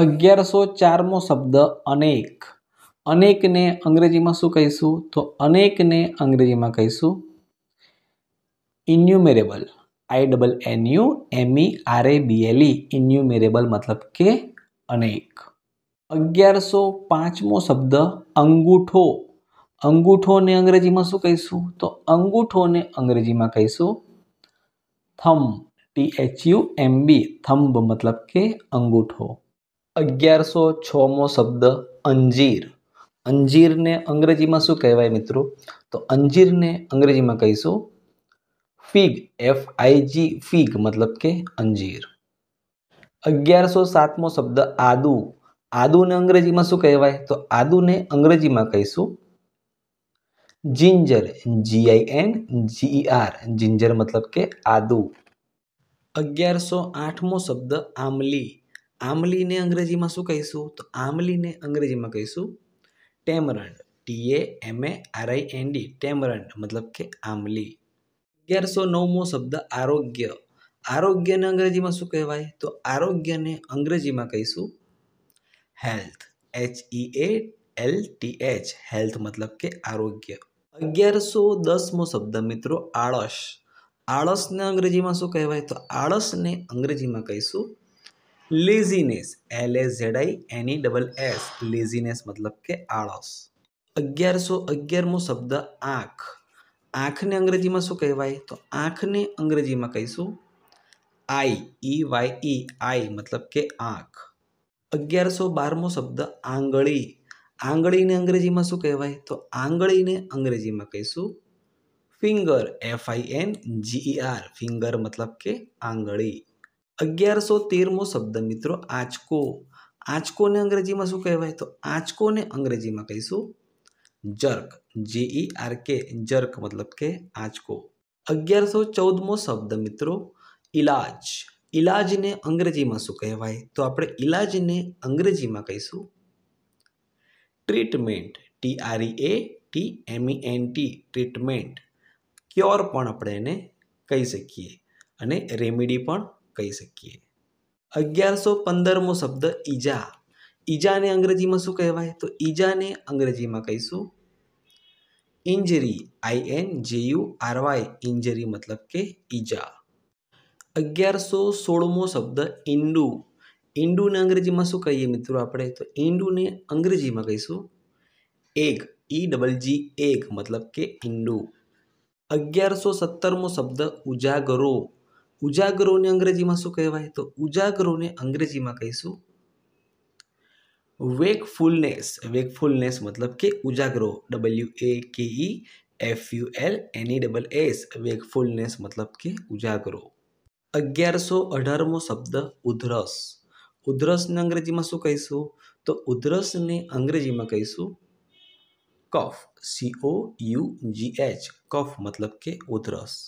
અગિયારસો ચારમો શબ્દ અનેક અનેકને અંગ્રેજીમાં શું કહીશું તો અનેકને અંગ્રેજીમાં કહીશું innumerable I double N U M E R A B L E innumerable મતલબ કે અનેક અગિયારસો પાંચમો શબ્દ અંગૂઠો અંગૂઠોને અંગ્રેજીમાં શું કહીશું તો અંગૂઠોને અંગ્રેજીમાં કહીશું thumb T H U M B thumb મતલબ કે અંગૂઠો અગિયારસો છમો શબ્દ અંજીર અંજીરને અંગ્રેજીમાં શું કહેવાય મિત્રો તો અંજીરને અંગ્રેજીમાં કહીશું ફીગ એફ આઈજી ફીગ મતલબ કે અંજીર અગિયારસો સાતમો શબ્દ આદુ આદુને અંગ્રેજીમાં શું કહેવાય તો આદુને અંગ્રેજીમાં કહીશું ginger G I N e G E R ginger મતલબ કે આદુ અગિયારસો આઠમો શબ્દ આમલી આમલીને અંગ્રેજીમાં શું કહીશું તો આમલીને અંગ્રેજીમાં કહીશું tamarind T A M A R I N D tamarind મતલબ કે આંબલી અગિયારસો નવમો શબ્દ આરોગ્ય આરોગ્યને અંગ્રેજીમાં શું કહેવાય તો આરોગ્યને અંગ્રેજીમાં કહીશું health H E A L T H health મતલબ કે આરોગ્ય અગિયારસો દસમો શબ્દ મિત્રો આળસ આળસને અંગ્રેજીમાં શું કહેવાય તો આળસને અંગ્રેજીમાં કહીશું laziness L S I N E double S laziness મતલબ કે આળસ અગિયારસો અગિયારમો શબ્દ આંખ આંખને અંગ્રેજીમાં શું કહેવાય તો આંખને અંગ્રેજીમાં કહીશું આઈ ઈ વાય ઈ આઈ મતલબ કે આંખ અગિયારસો બારમો શબ્દ આંગળી આંગળીને અંગ્રેજીમાં શું કહેવાય તો આંગળીને અંગ્રેજીમાં કહીશું finger F I N G E R finger મતલબ કે આંગળી અગિયારસો તેરમો શબ્દ મિત્રો આંચકો આંચકોને અંગ્રેજીમાં શું કહેવાય તો આંચકોને અંગ્રેજીમાં કહીશું jerk J E R K jerk મતલબ કે આંચકો અગિયારસો ચૌદમો શબ્દ મિત્રો ઇલાજ ઇલાજને અંગ્રેજીમાં શું કહેવાય તો આપણે ઇલાજને અંગ્રેજીમાં કહીશું treatment T R A T M N T treatment cure પણ આપણે એને કહી શકીએ અને રેમિડી પણ કહી શકીએ અગિયારસો પંદરમો શબ્દ ઈજા ઈજાને અંગ્રેજીમાં શું કહેવાય તો ઈજાને અંગ્રેજીમાં કહીશું injury I N J U R Y injury મતલબ કે ઈજા અગિયારસો સોળમો શબ્દ ઇન્ડુ ઈંડુને અંગ્રેજીમાં શું કહીએ મિત્રો આપણે તો ઇન્ડુને અંગ્રેજીમાં કહીશું egg E double G egg મતલબ કે ઇન્ડુ અગિયારસો સત્તરમો શબ્દ ઉજાગરો ઉજાગરોને અંગ્રેજીમાં શું કહેવાય તો ઉજાગરોને અંગ્રેજીમાં કહીશું વેકફુલનેસ વેકફુલનેસ મતલબ કે ઉજાગરો W A K E F U L N E double S wakefulness મતલબ કે ઉજાગરો અગિયારસો અઢારમો શબ્દ ઉધરસ ઉધરસને અંગ્રેજીમાં શું કહીશું તો ઉધરસને અંગ્રેજીમાં કહીશું cough C O U G H cough મતલબ કે ઉધરસ